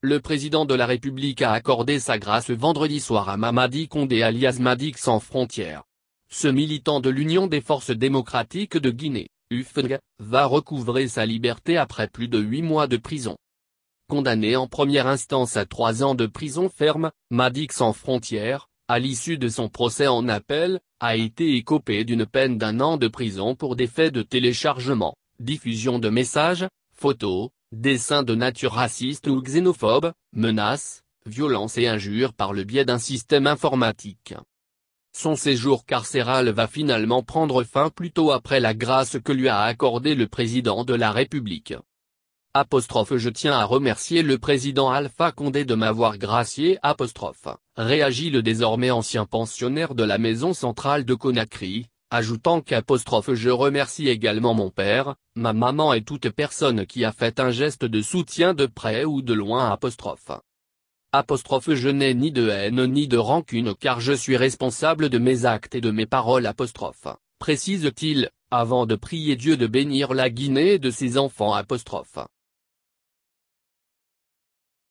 Le président de la République a accordé sa grâce vendredi soir à Mamadi Condé alias Madik sans frontières. Ce militant de l'Union des forces démocratiques de Guinée, UFNG, va recouvrer sa liberté après plus de huit mois de prison. Condamné en première instance à trois ans de prison ferme, Madik sans frontières, à l'issue de son procès en appel, a été écopé d'une peine d'un an de prison pour des faits de téléchargement, diffusion de messages, photos, dessins de nature raciste ou xénophobe, menaces, violences et injures par le biais d'un système informatique. Son séjour carcéral va finalement prendre fin plutôt après la grâce que lui a accordée le président de la République. Apostrophe je tiens à remercier le président Alpha Condé de m'avoir gracié apostrophe, réagit le désormais ancien pensionnaire de la maison centrale de Conakry, ajoutant qu'apostrophe je remercie également mon père, ma maman et toute personne qui a fait un geste de soutien de près ou de loin apostrophe. Apostrophe je n'ai ni de haine ni de rancune car je suis responsable de mes actes et de mes paroles apostrophe, précise-t-il, avant de prier Dieu de bénir la Guinée et de ses enfants apostrophe.